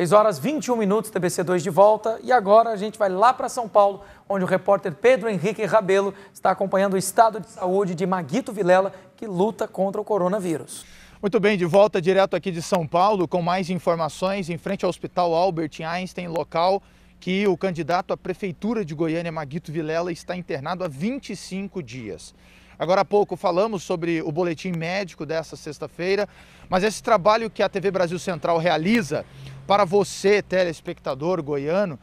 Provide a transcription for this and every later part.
6 horas 21 minutos, TBC2 de volta. E agora a gente vai lá para São Paulo, onde o repórter Pedro Henrique Rabelo está acompanhando o estado de saúde de Maguito Vilela, que luta contra o coronavírus. Muito bem, de volta direto aqui de São Paulo, com mais informações em frente ao Hospital Albert Einstein, local que o candidato à Prefeitura de Goiânia, Maguito Vilela, está internado há 25 dias. Agora há pouco falamos sobre o boletim médico dessa sexta-feira, mas esse trabalho que a TV Brasil Central realiza para você, telespectador goiano,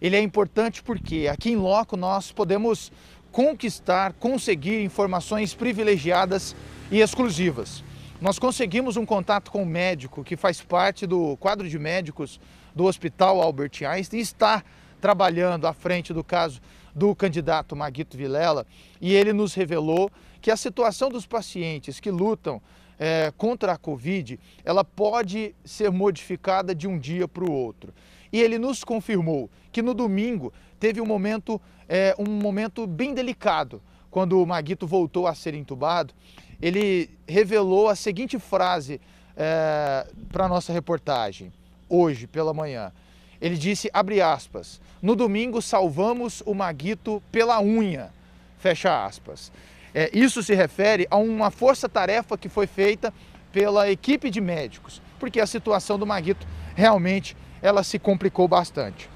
ele é importante porque aqui em loco nós podemos conquistar, conseguir informações privilegiadas e exclusivas. Nós conseguimos um contato com um médico que faz parte do quadro de médicos do Hospital Albert Einstein e está trabalhando à frente do caso do candidato Maguito Vilela, e ele nos revelou que a situação dos pacientes que lutam é, contra a Covid, ela pode ser modificada de um dia para o outro. E ele nos confirmou que no domingo teve um momento, é, um momento bem delicado, quando o Maguito voltou a ser entubado. Ele revelou a seguinte frase é, para a nossa reportagem, hoje pela manhã. Ele disse, abre aspas, no domingo salvamos o Maguito pela unha, fecha aspas. É, isso se refere a uma força-tarefa que foi feita pela equipe de médicos, porque a situação do Maguito realmente ela se complicou bastante.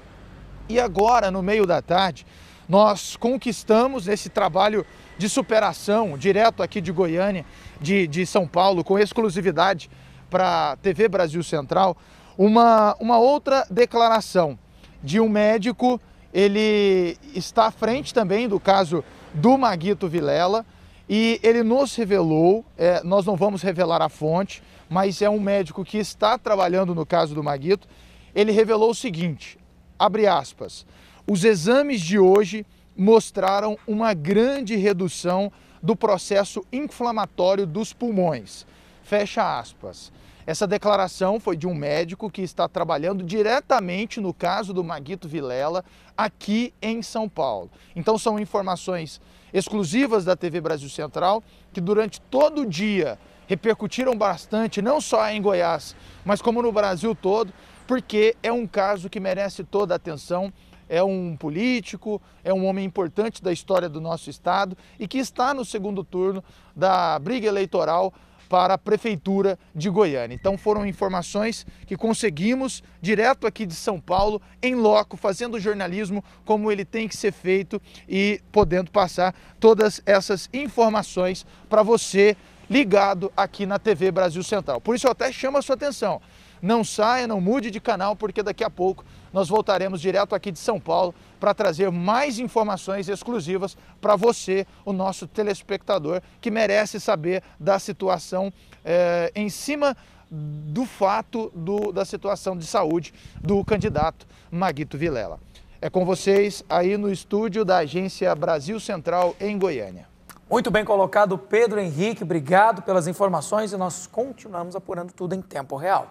E agora, no meio da tarde, nós conquistamos esse trabalho de superação direto aqui de Goiânia, de, de São Paulo, com exclusividade para a TV Brasil Central. Uma, uma outra declaração de um médico, ele está à frente também do caso do Maguito Vilela e ele nos revelou, é, nós não vamos revelar a fonte, mas é um médico que está trabalhando no caso do Maguito, ele revelou o seguinte, abre aspas, os exames de hoje mostraram uma grande redução do processo inflamatório dos pulmões. Fecha aspas. Essa declaração foi de um médico que está trabalhando diretamente no caso do Maguito Vilela, aqui em São Paulo. Então, são informações exclusivas da TV Brasil Central que, durante todo o dia, repercutiram bastante, não só em Goiás, mas como no Brasil todo, porque é um caso que merece toda a atenção. É um político, é um homem importante da história do nosso estado e que está no segundo turno da briga eleitoral para a Prefeitura de Goiânia. Então foram informações que conseguimos direto aqui de São Paulo, em loco, fazendo jornalismo como ele tem que ser feito e podendo passar todas essas informações para você ligado aqui na TV Brasil Central. Por isso eu até chamo a sua atenção. Não saia, não mude de canal, porque daqui a pouco nós voltaremos direto aqui de São Paulo para trazer mais informações exclusivas para você, o nosso telespectador, que merece saber da situação é, em cima do fato do, da situação de saúde do candidato Maguito Vilela. É com vocês aí no estúdio da Agência Brasil Central em Goiânia. Muito bem colocado, Pedro Henrique. Obrigado pelas informações e nós continuamos apurando tudo em tempo real.